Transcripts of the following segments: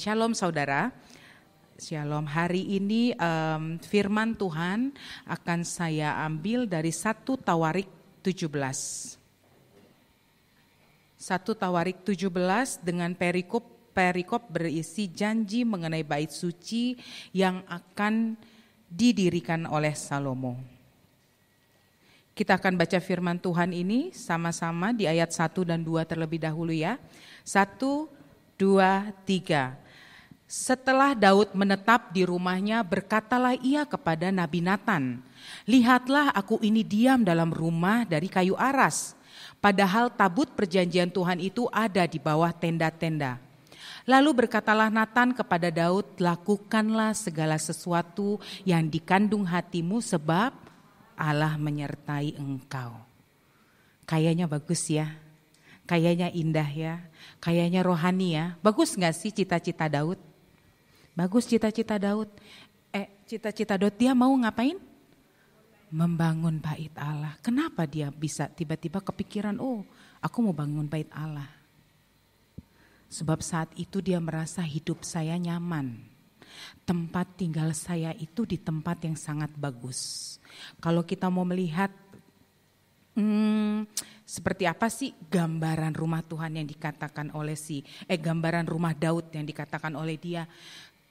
Shalom saudara. Shalom. Hari ini um, firman Tuhan akan saya ambil dari 1 Tawarik 17. 1 Tawarik 17 dengan perikop perikop berisi janji mengenai bait suci yang akan didirikan oleh Salomo. Kita akan baca firman Tuhan ini sama-sama di ayat 1 dan 2 terlebih dahulu ya. 1 2 3 setelah Daud menetap di rumahnya, berkatalah ia kepada Nabi Nathan, "Lihatlah, aku ini diam dalam rumah dari kayu aras, padahal tabut perjanjian Tuhan itu ada di bawah tenda-tenda." Lalu berkatalah Nathan kepada Daud, "Lakukanlah segala sesuatu yang dikandung hatimu, sebab Allah menyertai engkau." Kayaknya bagus ya, kayaknya indah ya, kayaknya rohani ya. Bagus gak sih cita-cita Daud? Bagus cita-cita Daud. Eh, cita-cita Daud dia mau ngapain? Membangun bait Allah. Kenapa dia bisa tiba-tiba kepikiran, oh aku mau bangun bait Allah. Sebab saat itu dia merasa hidup saya nyaman. Tempat tinggal saya itu di tempat yang sangat bagus. Kalau kita mau melihat hmm, seperti apa sih gambaran rumah Tuhan yang dikatakan oleh si eh gambaran rumah Daud yang dikatakan oleh dia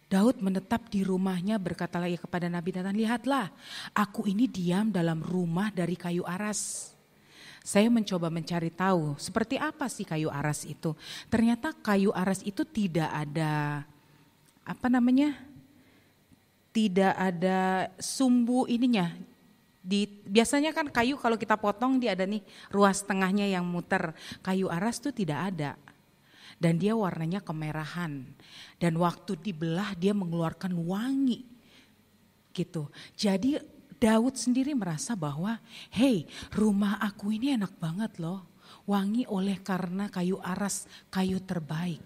Daud menetap di rumahnya berkatalah ia kepada Nabi Nathan, lihatlah aku ini diam dalam rumah dari kayu aras. Saya mencoba mencari tahu seperti apa sih kayu aras itu. Ternyata kayu aras itu tidak ada apa namanya? Tidak ada sumbu ininya. Di, biasanya kan kayu kalau kita potong dia ada nih ruas tengahnya yang muter. Kayu aras tuh tidak ada dan dia warnanya kemerahan. Dan waktu dibelah dia mengeluarkan wangi gitu. Jadi Daud sendiri merasa bahwa hey rumah aku ini enak banget loh. Wangi oleh karena kayu aras, kayu terbaik.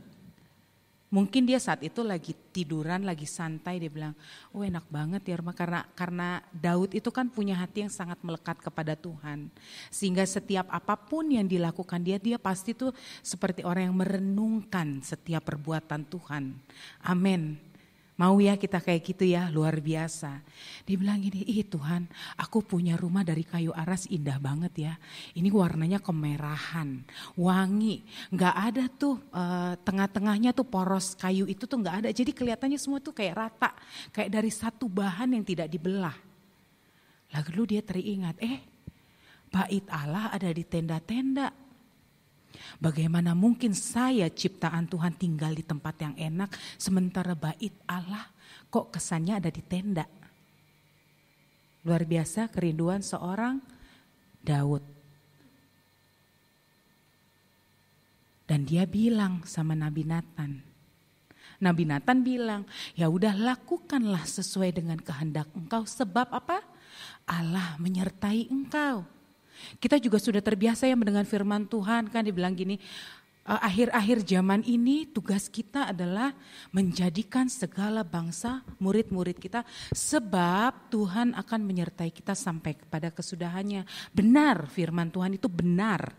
Mungkin dia saat itu lagi tiduran, lagi santai dia bilang, "Oh, enak banget ya rumah karena karena Daud itu kan punya hati yang sangat melekat kepada Tuhan. Sehingga setiap apapun yang dilakukan dia, dia pasti tuh seperti orang yang merenungkan setiap perbuatan Tuhan. Amin. Mau ya kita kayak gitu ya, luar biasa. Dia bilang gini, ih Tuhan aku punya rumah dari kayu aras indah banget ya. Ini warnanya kemerahan, wangi. Gak ada tuh eh, tengah-tengahnya tuh poros kayu itu tuh gak ada. Jadi kelihatannya semua tuh kayak rata, kayak dari satu bahan yang tidak dibelah. Lalu dia teringat, eh bait Allah ada di tenda-tenda Bagaimana mungkin saya ciptaan Tuhan tinggal di tempat yang enak sementara bait Allah kok kesannya ada di tenda. Luar biasa kerinduan seorang Daud. Dan dia bilang sama Nabi Nathan. Nabi Nathan bilang, ya udah lakukanlah sesuai dengan kehendak engkau. Sebab apa? Allah menyertai engkau. Kita juga sudah terbiasa ya mendengar firman Tuhan kan dibilang gini, eh, akhir-akhir zaman ini tugas kita adalah menjadikan segala bangsa murid-murid kita sebab Tuhan akan menyertai kita sampai kepada kesudahannya. Benar firman Tuhan itu benar.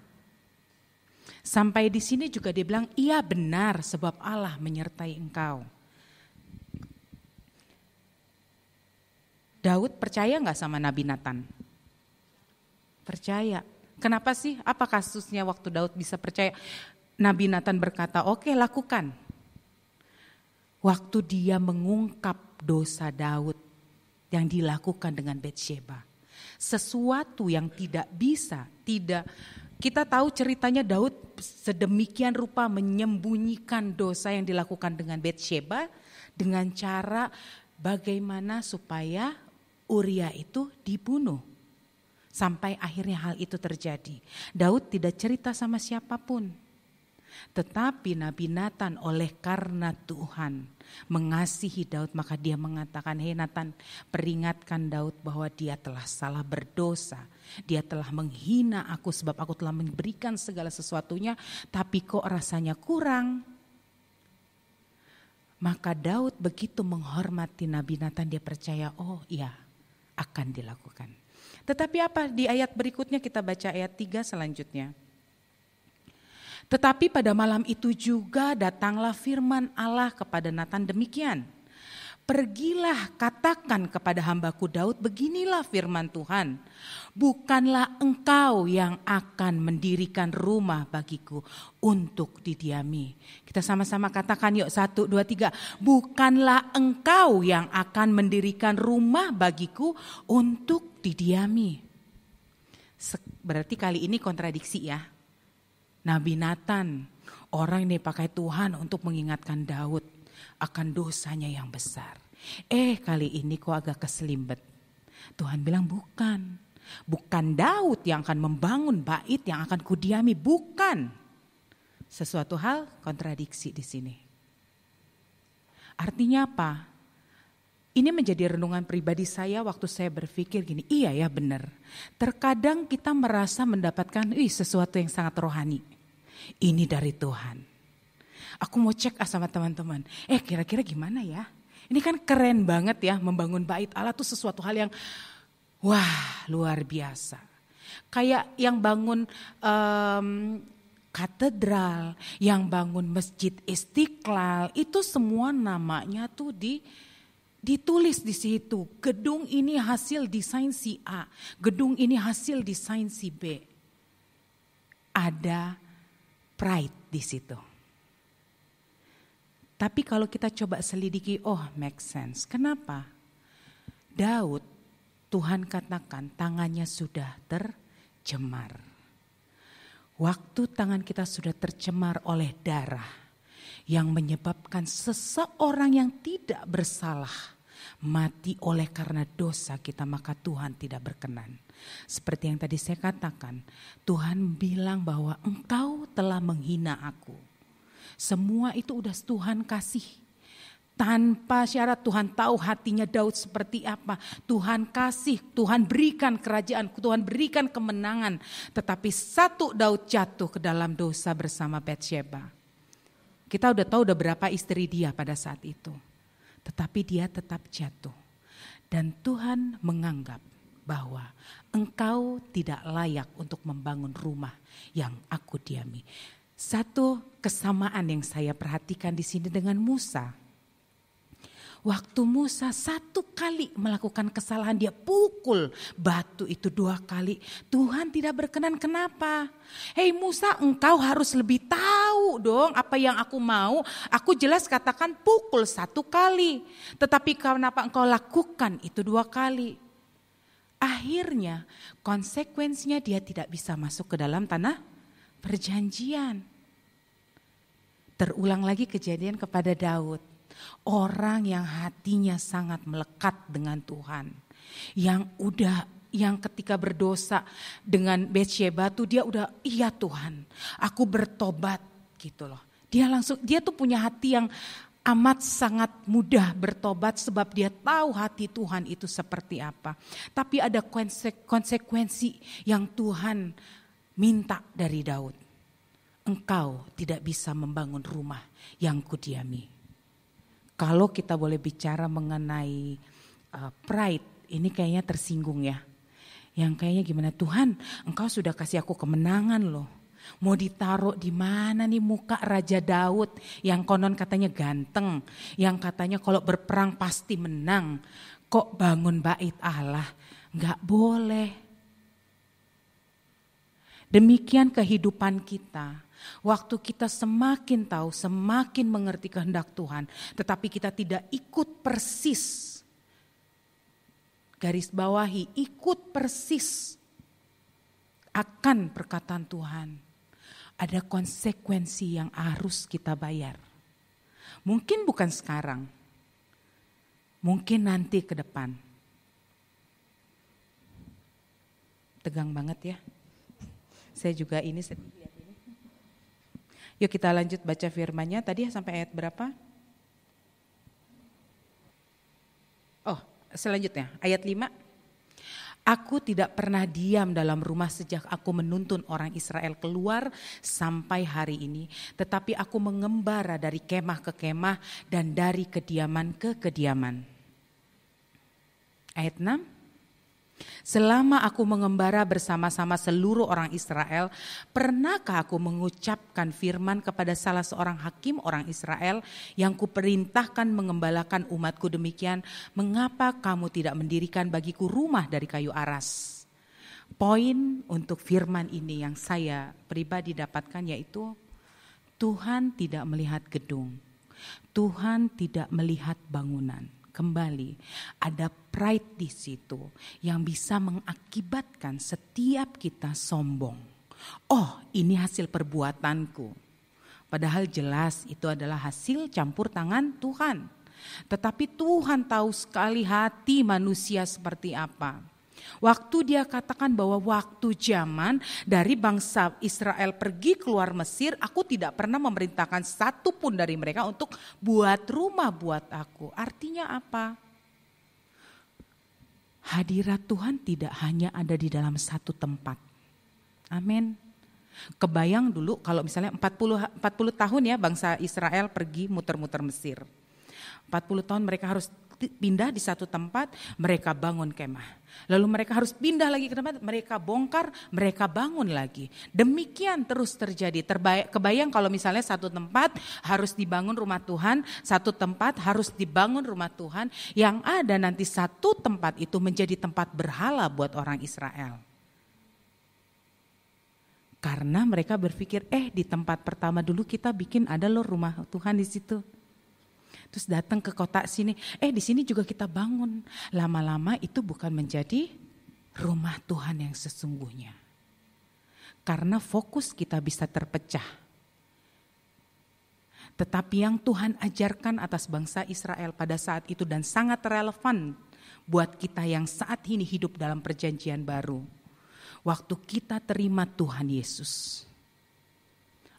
Sampai di sini juga dia bilang iya benar sebab Allah menyertai engkau. Daud percaya nggak sama Nabi Nathan? Percaya. Kenapa sih? Apa kasusnya waktu Daud bisa percaya? Nabi Nathan berkata, oke okay, lakukan. Waktu dia mengungkap dosa Daud yang dilakukan dengan Bathsheba. Sesuatu yang tidak bisa, tidak kita tahu ceritanya Daud sedemikian rupa menyembunyikan dosa yang dilakukan dengan Bathsheba dengan cara bagaimana supaya Uria itu dibunuh. Sampai akhirnya hal itu terjadi. Daud tidak cerita sama siapapun. Tetapi Nabi Nathan oleh karena Tuhan mengasihi Daud maka dia mengatakan, Hei Nathan peringatkan Daud bahwa dia telah salah berdosa. Dia telah menghina aku sebab aku telah memberikan segala sesuatunya tapi kok rasanya kurang. Maka Daud begitu menghormati Nabi Nathan dia percaya, oh iya akan dilakukan. Tetapi apa di ayat berikutnya kita baca ayat 3 selanjutnya. Tetapi pada malam itu juga datanglah firman Allah kepada Nathan demikian. Pergilah katakan kepada hambaku Daud, beginilah firman Tuhan. Bukanlah engkau yang akan mendirikan rumah bagiku untuk didiami. Kita sama-sama katakan yuk, satu, dua, tiga. Bukanlah engkau yang akan mendirikan rumah bagiku untuk didiami. Berarti kali ini kontradiksi ya. Nabi Nathan, orang ini pakai Tuhan untuk mengingatkan Daud akan dosanya yang besar. Eh kali ini kok agak keselimbet. Tuhan bilang bukan. Bukan Daud yang akan membangun bait yang akan kudiami, bukan. Sesuatu hal kontradiksi di sini. Artinya apa? Ini menjadi renungan pribadi saya waktu saya berpikir gini, iya ya benar. Terkadang kita merasa mendapatkan sesuatu yang sangat rohani. Ini dari Tuhan aku mau cek ah sama teman-teman. Eh kira-kira gimana ya? Ini kan keren banget ya membangun bait Allah tuh sesuatu hal yang wah luar biasa. Kayak yang bangun um, katedral, yang bangun masjid istiqlal itu semua namanya tuh di ditulis di situ. Gedung ini hasil desain si A, gedung ini hasil desain si B. Ada pride di situ. Tapi kalau kita coba selidiki, oh make sense. Kenapa? Daud, Tuhan katakan tangannya sudah tercemar. Waktu tangan kita sudah tercemar oleh darah yang menyebabkan seseorang yang tidak bersalah mati oleh karena dosa kita maka Tuhan tidak berkenan. Seperti yang tadi saya katakan, Tuhan bilang bahwa engkau telah menghina aku. Semua itu udah Tuhan kasih. Tanpa syarat Tuhan tahu hatinya Daud seperti apa. Tuhan kasih, Tuhan berikan kerajaan, Tuhan berikan kemenangan. Tetapi satu Daud jatuh ke dalam dosa bersama Bathsheba. Kita udah tahu udah berapa istri dia pada saat itu. Tetapi dia tetap jatuh. Dan Tuhan menganggap bahwa engkau tidak layak untuk membangun rumah yang aku diami. Satu kesamaan yang saya perhatikan di sini dengan Musa. Waktu Musa satu kali melakukan kesalahan, dia pukul batu itu dua kali. Tuhan tidak berkenan, kenapa? Hei Musa, engkau harus lebih tahu dong apa yang aku mau. Aku jelas katakan pukul satu kali. Tetapi kenapa engkau lakukan itu dua kali? Akhirnya konsekuensinya dia tidak bisa masuk ke dalam tanah perjanjian. Terulang lagi kejadian kepada Daud. Orang yang hatinya sangat melekat dengan Tuhan. Yang udah yang ketika berdosa dengan Betsheba tuh dia udah iya Tuhan, aku bertobat gitu loh. Dia langsung dia tuh punya hati yang amat sangat mudah bertobat sebab dia tahu hati Tuhan itu seperti apa. Tapi ada konsekuensi yang Tuhan minta dari Daud engkau tidak bisa membangun rumah yang kudiami. Kalau kita boleh bicara mengenai uh, pride, ini kayaknya tersinggung ya. Yang kayaknya gimana Tuhan, engkau sudah kasih aku kemenangan loh. Mau ditaruh di mana nih muka Raja Daud yang konon katanya ganteng, yang katanya kalau berperang pasti menang. Kok bangun bait Allah? Enggak boleh. Demikian kehidupan kita. Waktu kita semakin tahu, semakin mengerti kehendak Tuhan, tetapi kita tidak ikut persis. Garis bawahi, ikut persis akan perkataan Tuhan. Ada konsekuensi yang harus kita bayar. Mungkin bukan sekarang, mungkin nanti ke depan. Tegang banget ya. Saya juga ini Yuk kita lanjut baca firmannya. Tadi sampai ayat berapa? Oh, selanjutnya ayat 5. Aku tidak pernah diam dalam rumah sejak aku menuntun orang Israel keluar sampai hari ini, tetapi aku mengembara dari kemah ke kemah dan dari kediaman ke kediaman. Ayat 6. Selama aku mengembara bersama-sama seluruh orang Israel, pernahkah aku mengucapkan firman kepada salah seorang hakim orang Israel yang kuperintahkan mengembalakan umatku demikian, mengapa kamu tidak mendirikan bagiku rumah dari kayu aras? Poin untuk firman ini yang saya pribadi dapatkan yaitu Tuhan tidak melihat gedung, Tuhan tidak melihat bangunan kembali. Ada pride di situ yang bisa mengakibatkan setiap kita sombong. Oh, ini hasil perbuatanku. Padahal jelas itu adalah hasil campur tangan Tuhan. Tetapi Tuhan tahu sekali hati manusia seperti apa. Waktu dia katakan bahwa waktu zaman dari bangsa Israel pergi keluar Mesir, aku tidak pernah memerintahkan satu pun dari mereka untuk buat rumah buat aku. Artinya apa? Hadirat Tuhan tidak hanya ada di dalam satu tempat. Amin. Kebayang dulu kalau misalnya 40 40 tahun ya bangsa Israel pergi muter-muter Mesir. 40 tahun mereka harus pindah di satu tempat, mereka bangun kemah. Lalu mereka harus pindah lagi ke tempat, mereka bongkar, mereka bangun lagi. Demikian terus terjadi. Terbayang, kebayang kalau misalnya satu tempat harus dibangun rumah Tuhan, satu tempat harus dibangun rumah Tuhan, yang ada nanti satu tempat itu menjadi tempat berhala buat orang Israel. Karena mereka berpikir, eh di tempat pertama dulu kita bikin ada loh rumah Tuhan di situ. Terus datang ke kota sini, eh di sini juga kita bangun. Lama-lama itu bukan menjadi rumah Tuhan yang sesungguhnya. Karena fokus kita bisa terpecah. Tetapi yang Tuhan ajarkan atas bangsa Israel pada saat itu dan sangat relevan buat kita yang saat ini hidup dalam perjanjian baru. Waktu kita terima Tuhan Yesus.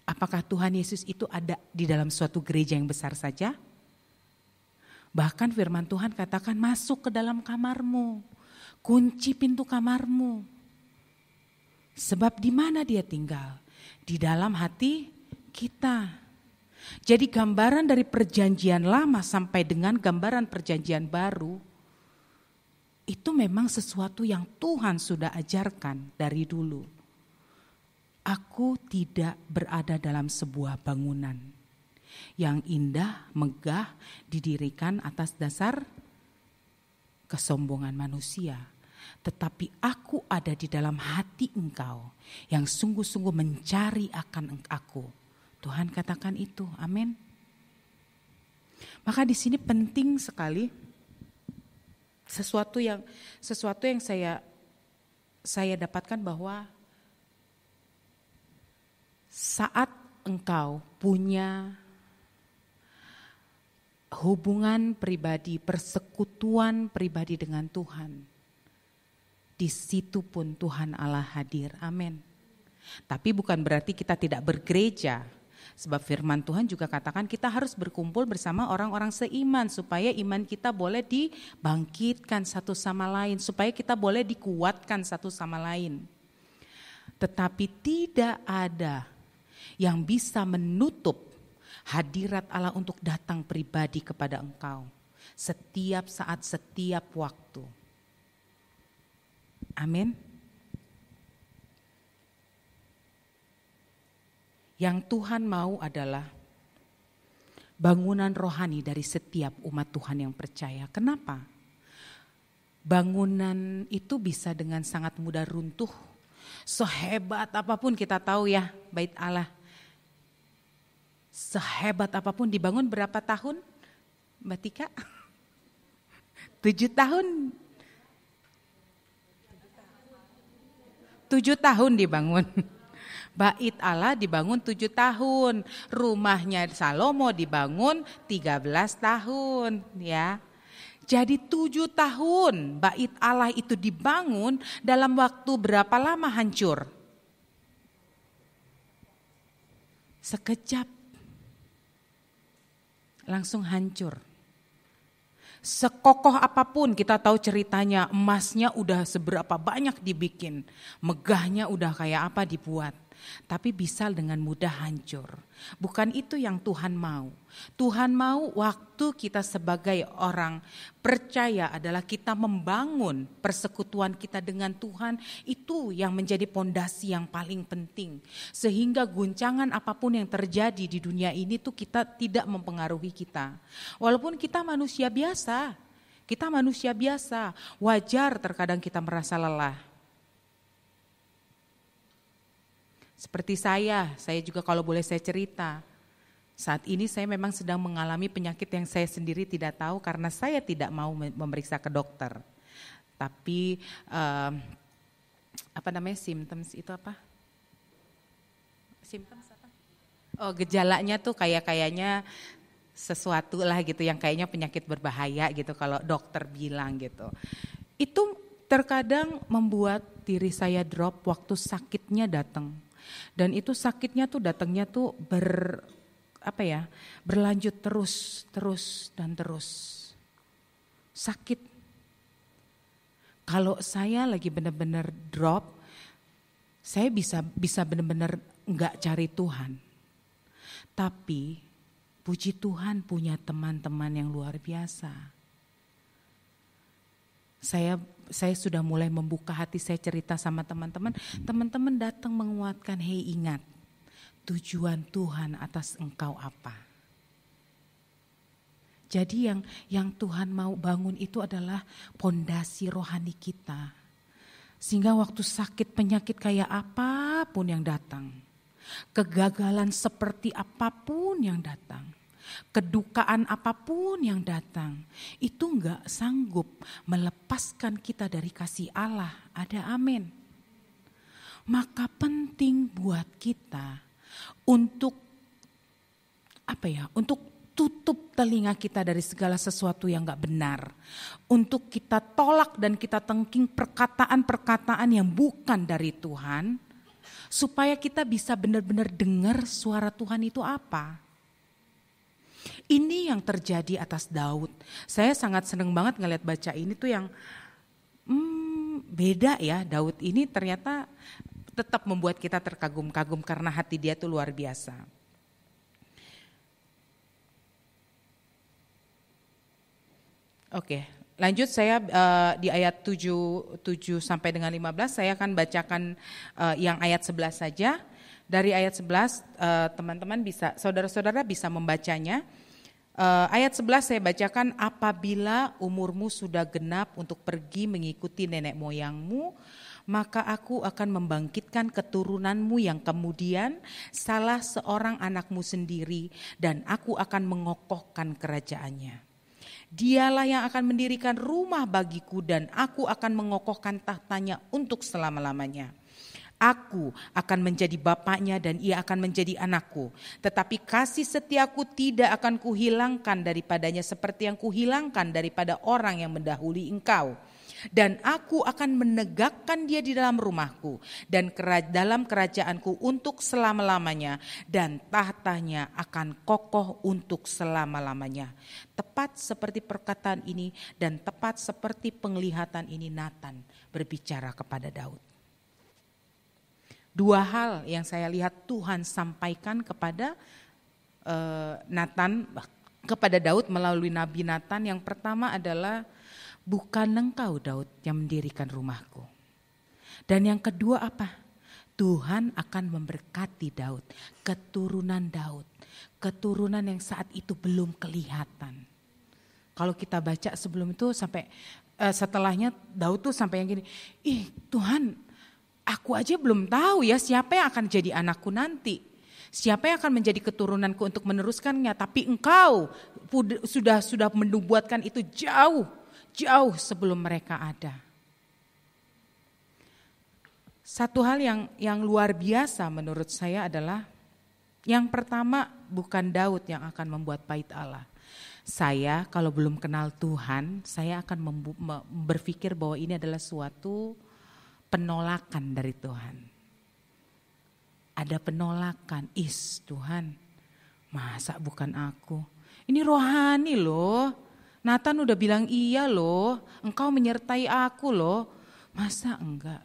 Apakah Tuhan Yesus itu ada di dalam suatu gereja yang besar saja? Bahkan firman Tuhan katakan masuk ke dalam kamarmu. Kunci pintu kamarmu. Sebab di mana dia tinggal? Di dalam hati kita. Jadi gambaran dari perjanjian lama sampai dengan gambaran perjanjian baru itu memang sesuatu yang Tuhan sudah ajarkan dari dulu. Aku tidak berada dalam sebuah bangunan yang indah, megah, didirikan atas dasar kesombongan manusia. Tetapi aku ada di dalam hati engkau yang sungguh-sungguh mencari akan aku. Tuhan katakan itu, amin. Maka di sini penting sekali sesuatu yang sesuatu yang saya saya dapatkan bahwa saat engkau punya hubungan pribadi, persekutuan pribadi dengan Tuhan. Di situ pun Tuhan Allah hadir. Amin. Tapi bukan berarti kita tidak bergereja. Sebab firman Tuhan juga katakan kita harus berkumpul bersama orang-orang seiman supaya iman kita boleh dibangkitkan satu sama lain, supaya kita boleh dikuatkan satu sama lain. Tetapi tidak ada yang bisa menutup hadirat Allah untuk datang pribadi kepada engkau setiap saat, setiap waktu. Amin. Yang Tuhan mau adalah bangunan rohani dari setiap umat Tuhan yang percaya. Kenapa? Bangunan itu bisa dengan sangat mudah runtuh. Sehebat apapun kita tahu ya bait Allah sehebat apapun dibangun berapa tahun Mbak Tika? Tujuh tahun. Tujuh tahun dibangun. Bait Allah dibangun tujuh tahun, rumahnya Salomo dibangun tiga belas tahun, ya. Jadi tujuh tahun bait Allah itu dibangun dalam waktu berapa lama hancur? Sekejap langsung hancur. Sekokoh apapun kita tahu ceritanya, emasnya udah seberapa banyak dibikin, megahnya udah kayak apa dibuat tapi bisa dengan mudah hancur. Bukan itu yang Tuhan mau. Tuhan mau waktu kita sebagai orang percaya adalah kita membangun persekutuan kita dengan Tuhan itu yang menjadi pondasi yang paling penting. Sehingga guncangan apapun yang terjadi di dunia ini tuh kita tidak mempengaruhi kita. Walaupun kita manusia biasa, kita manusia biasa, wajar terkadang kita merasa lelah Seperti saya, saya juga kalau boleh saya cerita. Saat ini saya memang sedang mengalami penyakit yang saya sendiri tidak tahu karena saya tidak mau memeriksa ke dokter. Tapi uh, apa namanya symptoms itu apa? Symptoms apa? Oh gejalanya tuh kayak kayaknya sesuatu lah gitu yang kayaknya penyakit berbahaya gitu kalau dokter bilang gitu. Itu terkadang membuat diri saya drop waktu sakitnya datang. Dan itu sakitnya tuh datangnya tuh ber apa ya? berlanjut terus, terus dan terus. Sakit. Kalau saya lagi benar-benar drop, saya bisa bisa benar-benar nggak cari Tuhan. Tapi puji Tuhan punya teman-teman yang luar biasa saya saya sudah mulai membuka hati saya cerita sama teman-teman. Teman-teman datang menguatkan, "Hei, ingat. Tujuan Tuhan atas engkau apa?" Jadi yang yang Tuhan mau bangun itu adalah pondasi rohani kita. Sehingga waktu sakit penyakit kayak apapun yang datang, kegagalan seperti apapun yang datang, Kedukaan apapun yang datang itu nggak sanggup melepaskan kita dari kasih Allah. Ada amin. Maka penting buat kita untuk apa ya? Untuk tutup telinga kita dari segala sesuatu yang gak benar. Untuk kita tolak dan kita tengking perkataan-perkataan yang bukan dari Tuhan. Supaya kita bisa benar-benar dengar suara Tuhan itu apa. Ini yang terjadi atas Daud. Saya sangat senang banget ngeliat baca ini tuh yang hmm, beda ya Daud ini ternyata tetap membuat kita terkagum-kagum karena hati dia tuh luar biasa. Oke, lanjut saya uh, di ayat 7 7 sampai dengan 15 saya akan bacakan uh, yang ayat 11 saja. Dari ayat 11 eh, teman-teman bisa saudara-saudara bisa membacanya. Eh, ayat 11 saya bacakan apabila umurmu sudah genap untuk pergi mengikuti nenek moyangmu maka aku akan membangkitkan keturunanmu yang kemudian salah seorang anakmu sendiri dan aku akan mengokohkan kerajaannya. Dialah yang akan mendirikan rumah bagiku dan aku akan mengokohkan tahtanya untuk selama-lamanya. Aku akan menjadi bapaknya dan ia akan menjadi anakku. Tetapi kasih setiaku tidak akan kuhilangkan daripadanya seperti yang kuhilangkan daripada orang yang mendahului engkau. Dan aku akan menegakkan dia di dalam rumahku dan dalam kerajaanku untuk selama-lamanya dan tahtanya akan kokoh untuk selama-lamanya. Tepat seperti perkataan ini dan tepat seperti penglihatan ini Nathan berbicara kepada Daud dua hal yang saya lihat Tuhan sampaikan kepada eh, Nathan kepada Daud melalui Nabi Nathan yang pertama adalah bukan engkau Daud yang mendirikan rumahku. Dan yang kedua apa? Tuhan akan memberkati Daud, keturunan Daud, keturunan yang saat itu belum kelihatan. Kalau kita baca sebelum itu sampai eh, setelahnya Daud tuh sampai yang gini, ih Tuhan Aku aja belum tahu ya siapa yang akan jadi anakku nanti. Siapa yang akan menjadi keturunanku untuk meneruskannya. Tapi engkau sudah sudah menubuatkan itu jauh, jauh sebelum mereka ada. Satu hal yang yang luar biasa menurut saya adalah yang pertama bukan Daud yang akan membuat bait Allah saya kalau belum kenal Tuhan, saya akan berpikir bahwa ini adalah suatu penolakan dari Tuhan. Ada penolakan, is Tuhan masa bukan aku. Ini rohani loh, Nathan udah bilang iya loh, engkau menyertai aku loh, masa enggak?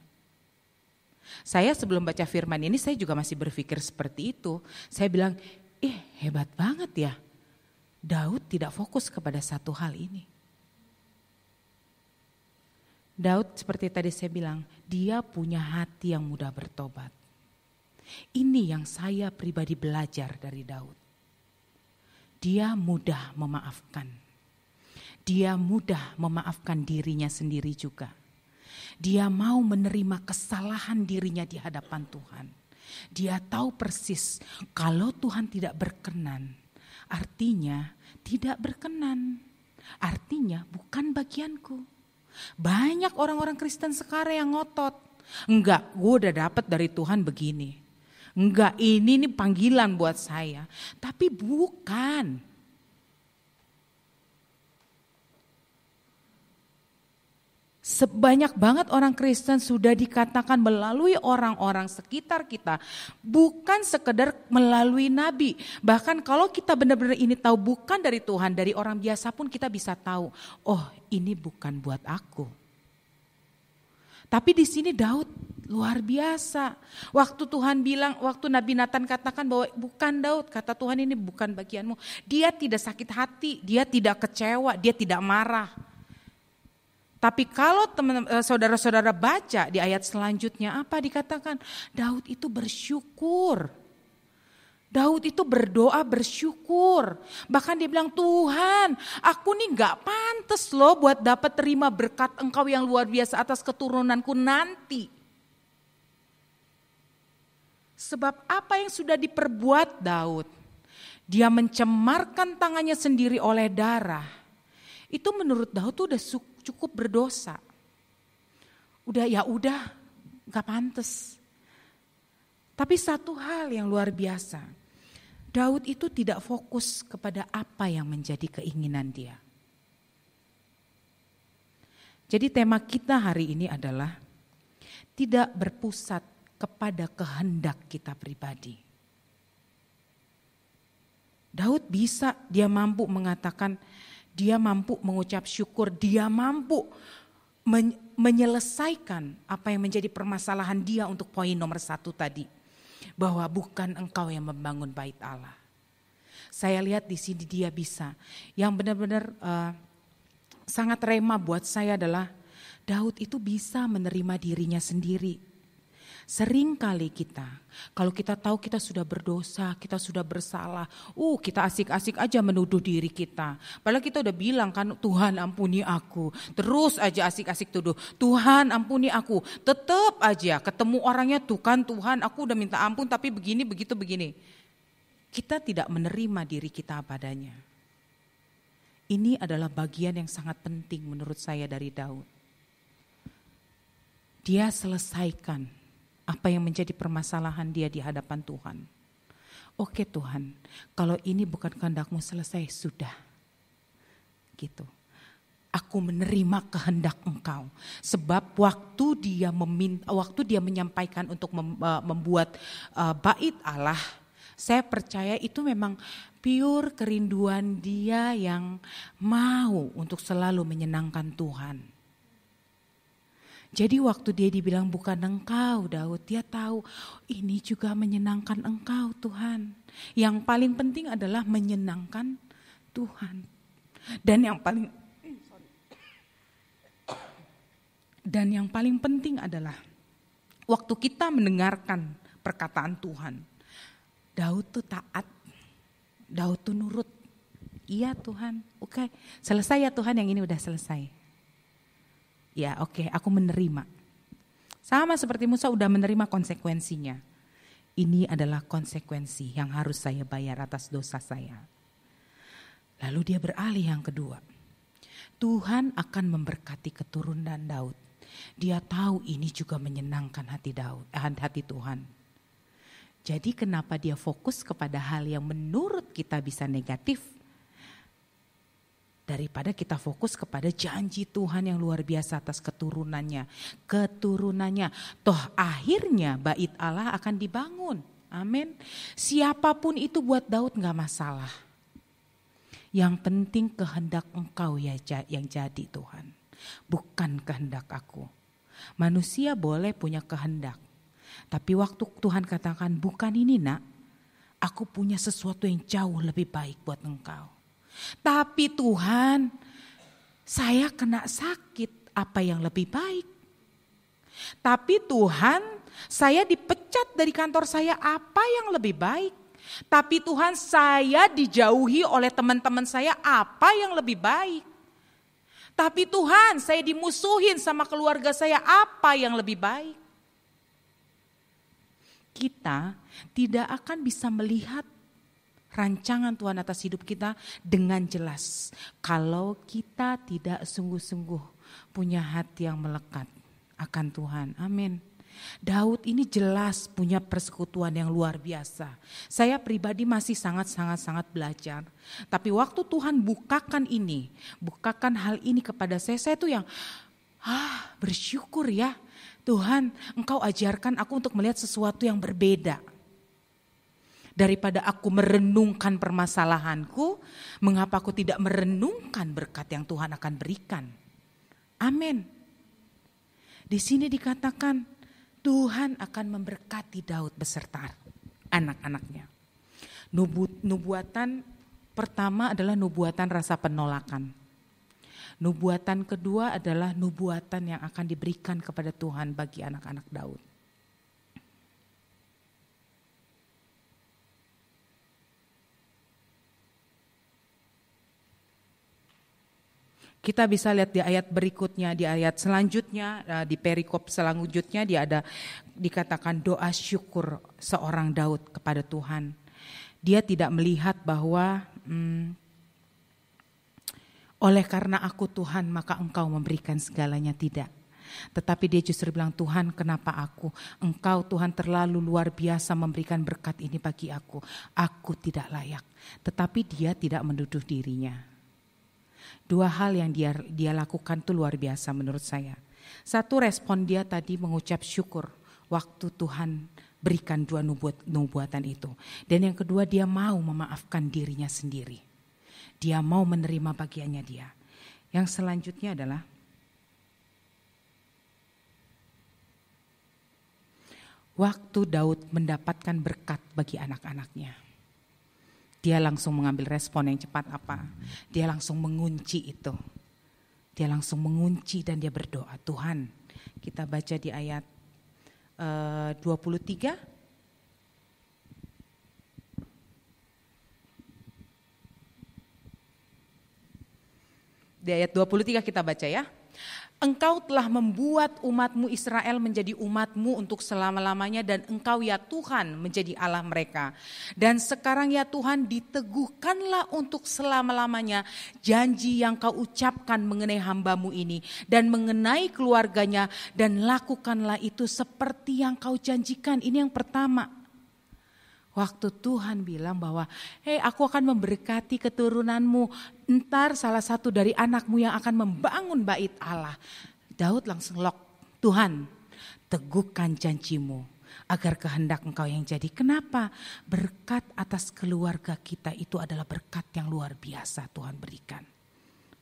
Saya sebelum baca firman ini saya juga masih berpikir seperti itu. Saya bilang, eh, hebat banget ya. Daud tidak fokus kepada satu hal ini. Daud seperti tadi saya bilang, dia punya hati yang mudah bertobat. Ini yang saya pribadi belajar dari Daud. Dia mudah memaafkan. Dia mudah memaafkan dirinya sendiri juga. Dia mau menerima kesalahan dirinya di hadapan Tuhan. Dia tahu persis kalau Tuhan tidak berkenan, artinya tidak berkenan. Artinya bukan bagianku banyak orang-orang Kristen sekarang yang ngotot. Enggak, gue udah dapat dari Tuhan begini. Enggak, ini nih panggilan buat saya. Tapi bukan. Sebanyak banget orang Kristen sudah dikatakan melalui orang-orang sekitar kita, bukan sekedar melalui nabi. Bahkan kalau kita benar-benar ini tahu bukan dari Tuhan, dari orang biasa pun kita bisa tahu, oh ini bukan buat aku. Tapi di sini Daud luar biasa. Waktu Tuhan bilang, waktu Nabi Nathan katakan bahwa bukan Daud, kata Tuhan ini bukan bagianmu. Dia tidak sakit hati, dia tidak kecewa, dia tidak marah tapi kalau eh, saudara-saudara baca di ayat selanjutnya apa dikatakan? Daud itu bersyukur. Daud itu berdoa bersyukur. Bahkan dia bilang, Tuhan aku nih gak pantas loh buat dapat terima berkat engkau yang luar biasa atas keturunanku nanti. Sebab apa yang sudah diperbuat Daud, dia mencemarkan tangannya sendiri oleh darah. Itu menurut Daud tuh udah suka cukup berdosa. Udah ya udah, nggak pantas. Tapi satu hal yang luar biasa, Daud itu tidak fokus kepada apa yang menjadi keinginan dia. Jadi tema kita hari ini adalah tidak berpusat kepada kehendak kita pribadi. Daud bisa, dia mampu mengatakan, dia mampu mengucap syukur, dia mampu men menyelesaikan apa yang menjadi permasalahan dia untuk poin nomor satu tadi. Bahwa bukan engkau yang membangun bait Allah. Saya lihat di sini dia bisa. Yang benar-benar uh, sangat rema buat saya adalah Daud itu bisa menerima dirinya sendiri sering kali kita, kalau kita tahu kita sudah berdosa, kita sudah bersalah, uh kita asik-asik aja menuduh diri kita. Padahal kita udah bilang kan Tuhan ampuni aku. Terus aja asik-asik tuduh, Tuhan ampuni aku. Tetap aja ketemu orangnya tuh kan Tuhan aku udah minta ampun tapi begini begitu begini. Kita tidak menerima diri kita padanya. Ini adalah bagian yang sangat penting menurut saya dari Daud. Dia selesaikan apa yang menjadi permasalahan dia di hadapan Tuhan. Oke Tuhan, kalau ini bukan kehendakmu selesai, sudah. Gitu. Aku menerima kehendak Engkau, sebab waktu dia meminta, waktu dia menyampaikan untuk eh, membuat eh, bait Allah, saya percaya itu memang pure kerinduan dia yang mau untuk selalu menyenangkan Tuhan jadi waktu dia dibilang bukan engkau Daud, dia tahu ini juga menyenangkan engkau Tuhan. Yang paling penting adalah menyenangkan Tuhan. Dan yang paling dan yang paling penting adalah waktu kita mendengarkan perkataan Tuhan. Daud tuh taat, Daud tuh nurut. Iya Tuhan, oke selesai ya Tuhan yang ini udah selesai Ya oke, okay, aku menerima. Sama seperti Musa udah menerima konsekuensinya. Ini adalah konsekuensi yang harus saya bayar atas dosa saya. Lalu dia beralih yang kedua. Tuhan akan memberkati keturunan Daud. Dia tahu ini juga menyenangkan hati Daud, eh, hati Tuhan. Jadi kenapa dia fokus kepada hal yang menurut kita bisa negatif? daripada kita fokus kepada janji Tuhan yang luar biasa atas keturunannya. Keturunannya, toh akhirnya bait Allah akan dibangun. Amin. Siapapun itu buat Daud nggak masalah. Yang penting kehendak engkau ya yang jadi Tuhan. Bukan kehendak aku. Manusia boleh punya kehendak. Tapi waktu Tuhan katakan bukan ini nak. Aku punya sesuatu yang jauh lebih baik buat engkau. Tapi Tuhan, saya kena sakit apa yang lebih baik. Tapi Tuhan, saya dipecat dari kantor saya apa yang lebih baik. Tapi Tuhan, saya dijauhi oleh teman-teman saya apa yang lebih baik. Tapi Tuhan, saya dimusuhin sama keluarga saya apa yang lebih baik. Kita tidak akan bisa melihat rancangan Tuhan atas hidup kita dengan jelas. Kalau kita tidak sungguh-sungguh punya hati yang melekat akan Tuhan. Amin. Daud ini jelas punya persekutuan yang luar biasa. Saya pribadi masih sangat-sangat-sangat belajar. Tapi waktu Tuhan bukakan ini, bukakan hal ini kepada saya, saya tuh yang ah bersyukur ya. Tuhan, engkau ajarkan aku untuk melihat sesuatu yang berbeda daripada aku merenungkan permasalahanku, mengapa aku tidak merenungkan berkat yang Tuhan akan berikan? Amin. Di sini dikatakan Tuhan akan memberkati Daud beserta anak-anaknya. nubuatan pertama adalah nubuatan rasa penolakan. Nubuatan kedua adalah nubuatan yang akan diberikan kepada Tuhan bagi anak-anak Daud. Kita bisa lihat di ayat berikutnya, di ayat selanjutnya, eh, di perikop selanjutnya dia ada dikatakan doa syukur seorang Daud kepada Tuhan. Dia tidak melihat bahwa hmm, oleh karena aku Tuhan maka engkau memberikan segalanya tidak. Tetapi dia justru bilang, Tuhan kenapa aku? Engkau Tuhan terlalu luar biasa memberikan berkat ini bagi aku. Aku tidak layak. Tetapi dia tidak menduduh dirinya dua hal yang dia dia lakukan tuh luar biasa menurut saya. Satu respon dia tadi mengucap syukur waktu Tuhan berikan dua nubuat, nubuatan itu. Dan yang kedua dia mau memaafkan dirinya sendiri. Dia mau menerima bagiannya dia. Yang selanjutnya adalah waktu Daud mendapatkan berkat bagi anak-anaknya dia langsung mengambil respon yang cepat apa. Dia langsung mengunci itu. Dia langsung mengunci dan dia berdoa, Tuhan. Kita baca di ayat eh, uh, 23. Di ayat 23 kita baca ya. Engkau telah membuat umatmu Israel menjadi umatmu untuk selama-lamanya dan engkau ya Tuhan menjadi Allah mereka. Dan sekarang ya Tuhan diteguhkanlah untuk selama-lamanya janji yang kau ucapkan mengenai hambamu ini dan mengenai keluarganya dan lakukanlah itu seperti yang kau janjikan. Ini yang pertama. Waktu Tuhan bilang bahwa, hei aku akan memberkati keturunanmu, entar salah satu dari anakmu yang akan membangun bait Allah. Daud langsung lock, Tuhan teguhkan janjimu agar kehendak engkau yang jadi. Kenapa? Berkat atas keluarga kita itu adalah berkat yang luar biasa Tuhan berikan.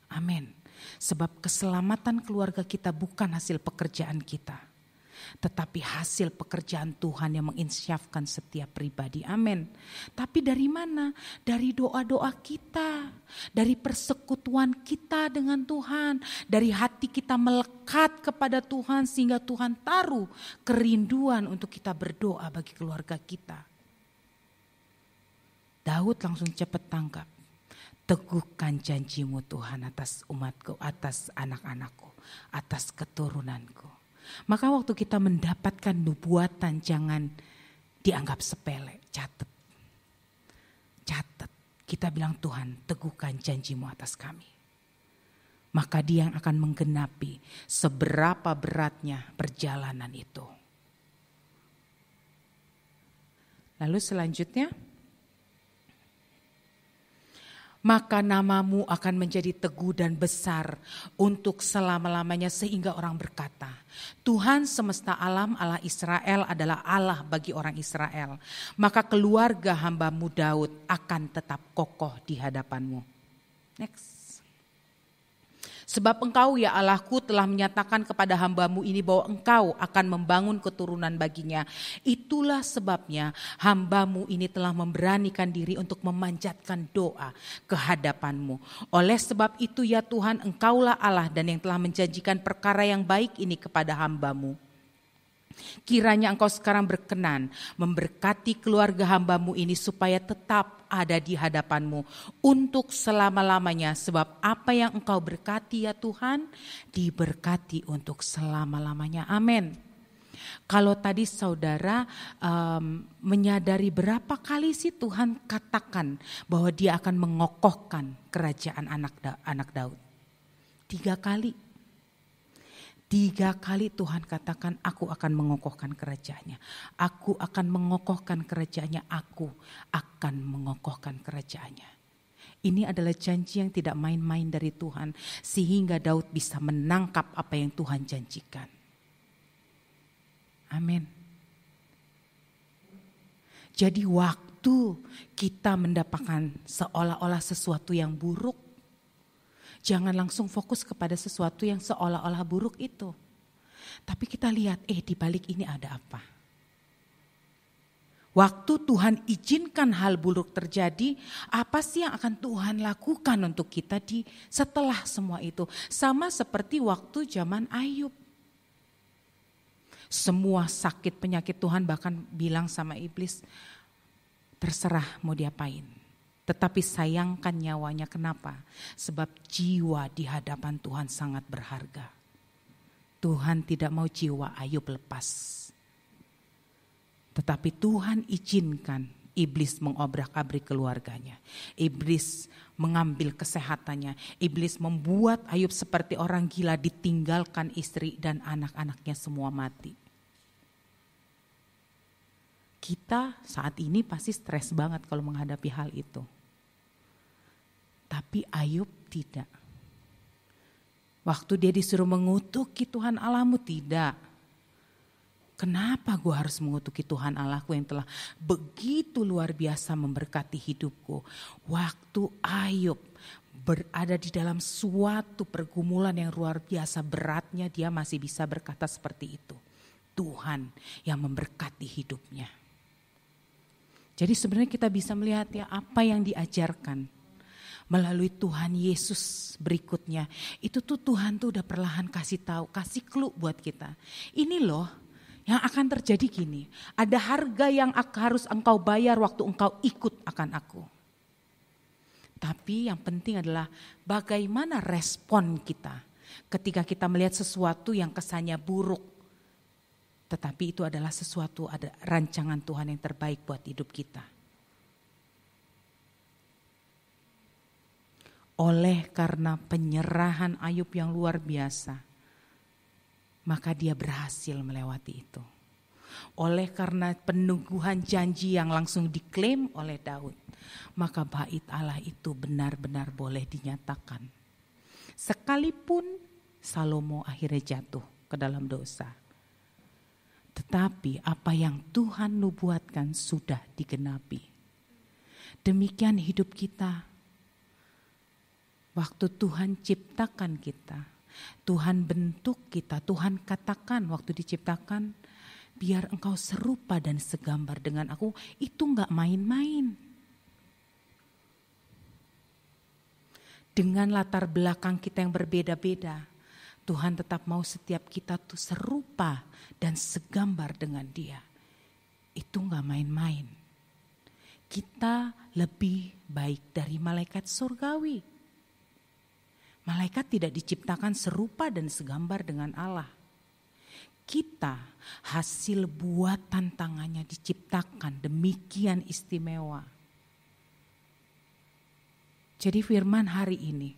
Amin. Sebab keselamatan keluarga kita bukan hasil pekerjaan kita. Tetapi hasil pekerjaan Tuhan yang menginsyafkan setiap pribadi. Amin. Tapi dari mana? Dari doa-doa kita. Dari persekutuan kita dengan Tuhan. Dari hati kita melekat kepada Tuhan sehingga Tuhan taruh kerinduan untuk kita berdoa bagi keluarga kita. Daud langsung cepat tangkap. Teguhkan janjimu Tuhan atas umatku, atas anak-anakku, atas keturunanku. Maka waktu kita mendapatkan nubuatan jangan dianggap sepele, catat. Catat. Kita bilang Tuhan teguhkan janjimu atas kami. Maka dia yang akan menggenapi seberapa beratnya perjalanan itu. Lalu selanjutnya maka namamu akan menjadi teguh dan besar untuk selama-lamanya sehingga orang berkata, Tuhan semesta alam Allah Israel adalah Allah bagi orang Israel. Maka keluarga hambamu Daud akan tetap kokoh di hadapanmu. Next. Sebab engkau ya Allahku telah menyatakan kepada hambamu ini bahwa engkau akan membangun keturunan baginya. Itulah sebabnya hambamu ini telah memberanikan diri untuk memanjatkan doa kehadapanmu. Oleh sebab itu ya Tuhan engkaulah Allah dan yang telah menjanjikan perkara yang baik ini kepada hambamu. Kiranya engkau sekarang berkenan memberkati keluarga hambamu ini supaya tetap ada di hadapanmu untuk selama-lamanya. Sebab apa yang engkau berkati ya Tuhan diberkati untuk selama-lamanya. Amin. Kalau tadi saudara um, menyadari berapa kali sih Tuhan katakan bahwa Dia akan mengokohkan kerajaan anak da anak Daud? Tiga kali. Tiga kali Tuhan katakan aku akan mengokohkan kerajaannya. Aku akan mengokohkan kerajaannya. Aku akan mengokohkan kerajaannya. Ini adalah janji yang tidak main-main dari Tuhan. Sehingga Daud bisa menangkap apa yang Tuhan janjikan. Amin. Jadi waktu kita mendapatkan seolah-olah sesuatu yang buruk Jangan langsung fokus kepada sesuatu yang seolah-olah buruk itu. Tapi kita lihat, eh di balik ini ada apa? Waktu Tuhan izinkan hal buruk terjadi, apa sih yang akan Tuhan lakukan untuk kita di setelah semua itu? Sama seperti waktu zaman Ayub. Semua sakit penyakit Tuhan bahkan bilang sama iblis, terserah mau diapain tetapi sayangkan nyawanya. Kenapa? Sebab jiwa di hadapan Tuhan sangat berharga. Tuhan tidak mau jiwa Ayub lepas. Tetapi Tuhan izinkan iblis mengobrak-abrik keluarganya. Iblis mengambil kesehatannya. Iblis membuat Ayub seperti orang gila ditinggalkan istri dan anak-anaknya semua mati. Kita saat ini pasti stres banget kalau menghadapi hal itu. Tapi Ayub tidak. Waktu dia disuruh mengutuki Tuhan Allahmu tidak. Kenapa gue harus mengutuki Tuhan Allahku yang telah begitu luar biasa memberkati hidupku. Waktu Ayub berada di dalam suatu pergumulan yang luar biasa beratnya dia masih bisa berkata seperti itu. Tuhan yang memberkati hidupnya. Jadi sebenarnya kita bisa melihat ya apa yang diajarkan melalui Tuhan Yesus berikutnya. Itu tuh Tuhan tuh udah perlahan kasih tahu, kasih clue buat kita. Ini loh yang akan terjadi gini, ada harga yang harus engkau bayar waktu engkau ikut akan aku. Tapi yang penting adalah bagaimana respon kita ketika kita melihat sesuatu yang kesannya buruk. Tetapi itu adalah sesuatu ada rancangan Tuhan yang terbaik buat hidup kita. oleh karena penyerahan Ayub yang luar biasa, maka dia berhasil melewati itu. Oleh karena peneguhan janji yang langsung diklaim oleh Daud, maka bait Allah itu benar-benar boleh dinyatakan. Sekalipun Salomo akhirnya jatuh ke dalam dosa. Tetapi apa yang Tuhan nubuatkan sudah digenapi. Demikian hidup kita Waktu Tuhan ciptakan kita, Tuhan bentuk kita, Tuhan katakan waktu diciptakan, biar engkau serupa dan segambar dengan aku, itu enggak main-main. Dengan latar belakang kita yang berbeda-beda, Tuhan tetap mau setiap kita tuh serupa dan segambar dengan dia. Itu enggak main-main. Kita lebih baik dari malaikat surgawi Malaikat tidak diciptakan serupa dan segambar dengan Allah. Kita hasil buatan tangannya diciptakan demikian istimewa. Jadi firman hari ini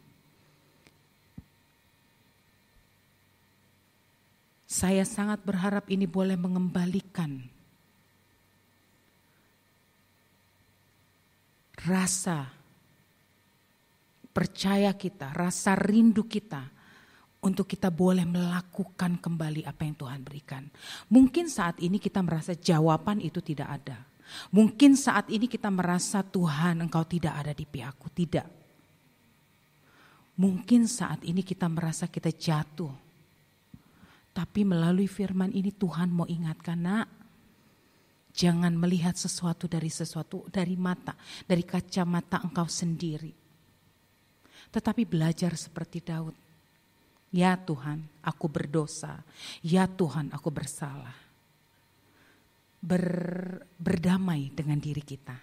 Saya sangat berharap ini boleh mengembalikan rasa percaya kita, rasa rindu kita untuk kita boleh melakukan kembali apa yang Tuhan berikan. Mungkin saat ini kita merasa jawaban itu tidak ada. Mungkin saat ini kita merasa Tuhan engkau tidak ada di pihakku, tidak. Mungkin saat ini kita merasa kita jatuh. Tapi melalui firman ini Tuhan mau ingatkan, Nak, jangan melihat sesuatu dari sesuatu dari mata, dari kacamata engkau sendiri tetapi belajar seperti Daud. Ya Tuhan, aku berdosa. Ya Tuhan, aku bersalah. Ber, berdamai dengan diri kita.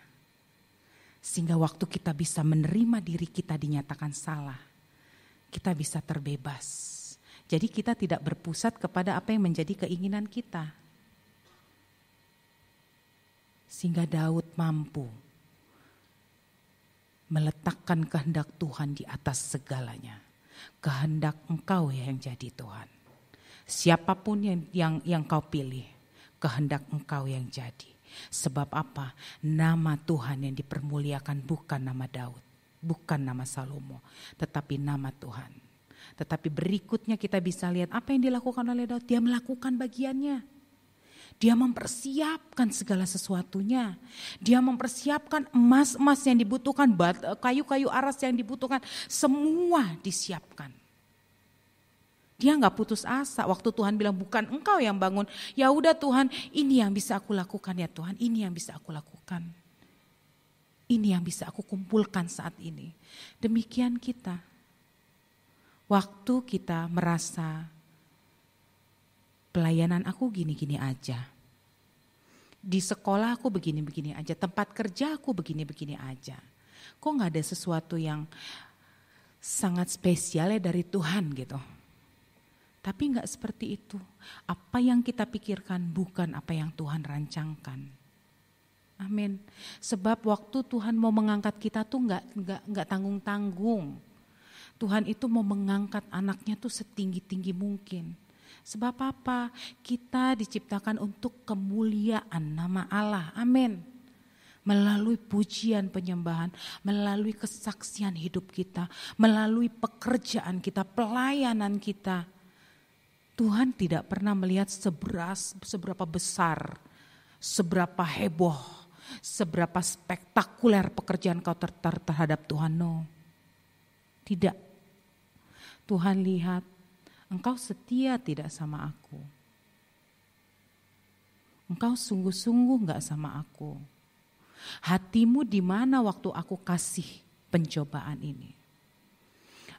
Sehingga waktu kita bisa menerima diri kita dinyatakan salah, kita bisa terbebas. Jadi kita tidak berpusat kepada apa yang menjadi keinginan kita. Sehingga Daud mampu meletakkan kehendak Tuhan di atas segalanya. Kehendak engkau ya yang jadi Tuhan. Siapapun yang yang, yang kau pilih, kehendak engkau yang jadi. Sebab apa? Nama Tuhan yang dipermuliakan bukan nama Daud, bukan nama Salomo, tetapi nama Tuhan. Tetapi berikutnya kita bisa lihat apa yang dilakukan oleh Daud. Dia melakukan bagiannya. Dia mempersiapkan segala sesuatunya. Dia mempersiapkan emas-emas yang dibutuhkan, kayu-kayu aras yang dibutuhkan, semua disiapkan. Dia nggak putus asa waktu Tuhan bilang bukan engkau yang bangun. Ya udah Tuhan, ini yang bisa aku lakukan ya Tuhan, ini yang bisa aku lakukan. Ini yang bisa aku kumpulkan saat ini. Demikian kita. Waktu kita merasa pelayanan aku gini-gini aja. Di sekolah aku begini-begini aja, tempat kerja aku begini-begini aja. Kok gak ada sesuatu yang sangat spesial ya dari Tuhan gitu. Tapi gak seperti itu. Apa yang kita pikirkan bukan apa yang Tuhan rancangkan. Amin. Sebab waktu Tuhan mau mengangkat kita tuh nggak nggak nggak tanggung tanggung. Tuhan itu mau mengangkat anaknya tuh setinggi tinggi mungkin. Sebab apa? Kita diciptakan untuk kemuliaan nama Allah. Amin. Melalui pujian penyembahan, melalui kesaksian hidup kita, melalui pekerjaan kita, pelayanan kita. Tuhan tidak pernah melihat seberas, seberapa besar, seberapa heboh, seberapa spektakuler pekerjaan kau ter ter terhadap Tuhan. No. Tidak. Tuhan lihat Engkau setia tidak sama aku. Engkau sungguh-sungguh enggak sama aku. Hatimu di mana waktu aku kasih pencobaan ini?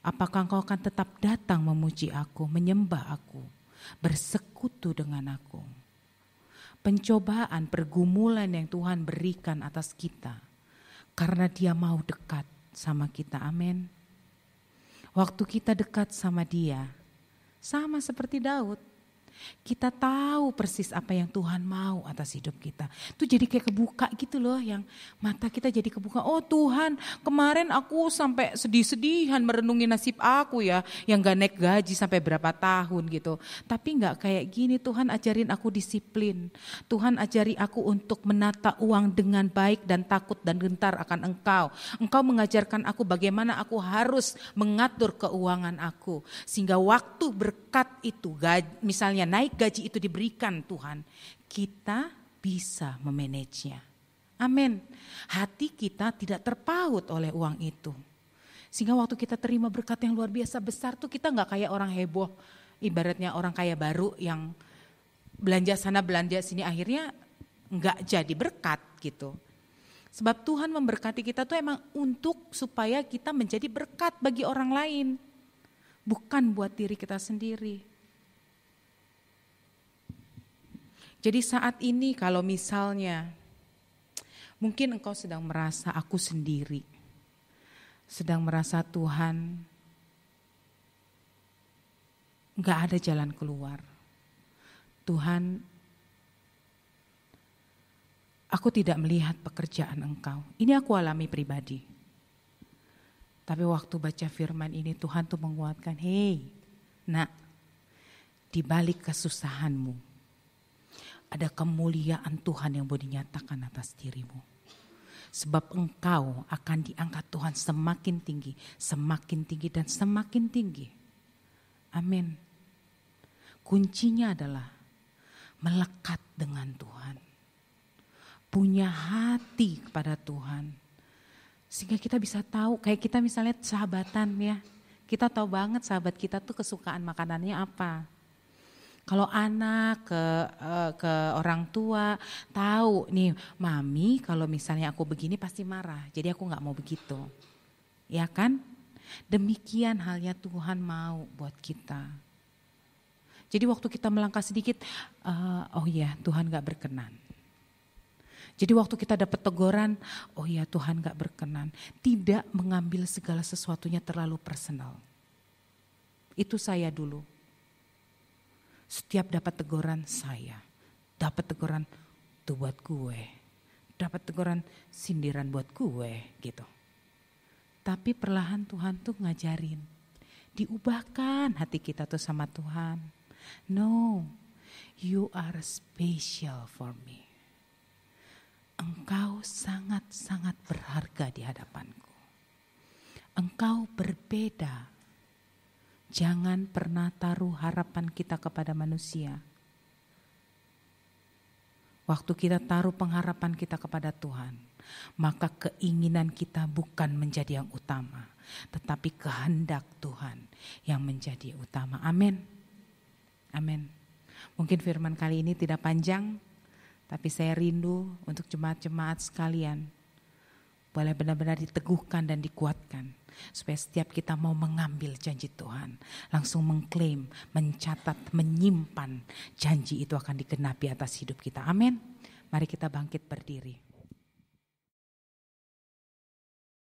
Apakah engkau akan tetap datang memuji aku, menyembah aku, bersekutu dengan aku? Pencobaan, pergumulan yang Tuhan berikan atas kita karena Dia mau dekat sama kita. Amin. Waktu kita dekat sama Dia, sama seperti Daud, kita tahu persis apa yang Tuhan mau atas hidup kita. Itu jadi kayak kebuka gitu loh yang mata kita jadi kebuka. Oh Tuhan kemarin aku sampai sedih-sedihan merenungi nasib aku ya. Yang gak naik gaji sampai berapa tahun gitu. Tapi gak kayak gini Tuhan ajarin aku disiplin. Tuhan ajari aku untuk menata uang dengan baik dan takut dan gentar akan engkau. Engkau mengajarkan aku bagaimana aku harus mengatur keuangan aku. Sehingga waktu berkat itu gaji, misalnya naik gaji itu diberikan Tuhan, kita bisa memanagenya. Amin. Hati kita tidak terpaut oleh uang itu. Sehingga waktu kita terima berkat yang luar biasa besar tuh kita nggak kayak orang heboh. Ibaratnya orang kaya baru yang belanja sana belanja sini akhirnya nggak jadi berkat gitu. Sebab Tuhan memberkati kita tuh emang untuk supaya kita menjadi berkat bagi orang lain. Bukan buat diri kita sendiri. Jadi saat ini kalau misalnya mungkin engkau sedang merasa aku sendiri, sedang merasa Tuhan enggak ada jalan keluar. Tuhan, aku tidak melihat pekerjaan engkau. Ini aku alami pribadi. Tapi waktu baca firman ini Tuhan tuh menguatkan, hei nak, dibalik kesusahanmu, ada kemuliaan Tuhan yang boleh dinyatakan atas dirimu. Sebab engkau akan diangkat Tuhan semakin tinggi, semakin tinggi dan semakin tinggi. Amin. Kuncinya adalah melekat dengan Tuhan. Punya hati kepada Tuhan. Sehingga kita bisa tahu, kayak kita misalnya sahabatan ya. Kita tahu banget sahabat kita tuh kesukaan makanannya apa kalau anak ke eh, ke orang tua tahu nih, mami kalau misalnya aku begini pasti marah. Jadi aku nggak mau begitu. Ya kan? Demikian halnya Tuhan mau buat kita. Jadi waktu kita melangkah sedikit, uh, oh ya Tuhan nggak berkenan. Jadi waktu kita dapat teguran, oh ya Tuhan nggak berkenan. Tidak mengambil segala sesuatunya terlalu personal. Itu saya dulu. Setiap dapat teguran saya, dapat teguran itu buat gue, dapat teguran sindiran buat gue gitu. Tapi perlahan Tuhan tuh ngajarin, diubahkan hati kita tuh sama Tuhan. No, you are special for me. Engkau sangat-sangat berharga di hadapanku. Engkau berbeda Jangan pernah taruh harapan kita kepada manusia. Waktu kita taruh pengharapan kita kepada Tuhan, maka keinginan kita bukan menjadi yang utama, tetapi kehendak Tuhan yang menjadi utama. Amin. Amin. Mungkin firman kali ini tidak panjang, tapi saya rindu untuk jemaat-jemaat sekalian boleh benar-benar diteguhkan dan dikuatkan Supaya setiap kita mau mengambil janji Tuhan, langsung mengklaim, mencatat, menyimpan janji itu akan dikenapi atas hidup kita. Amin. Mari kita bangkit berdiri.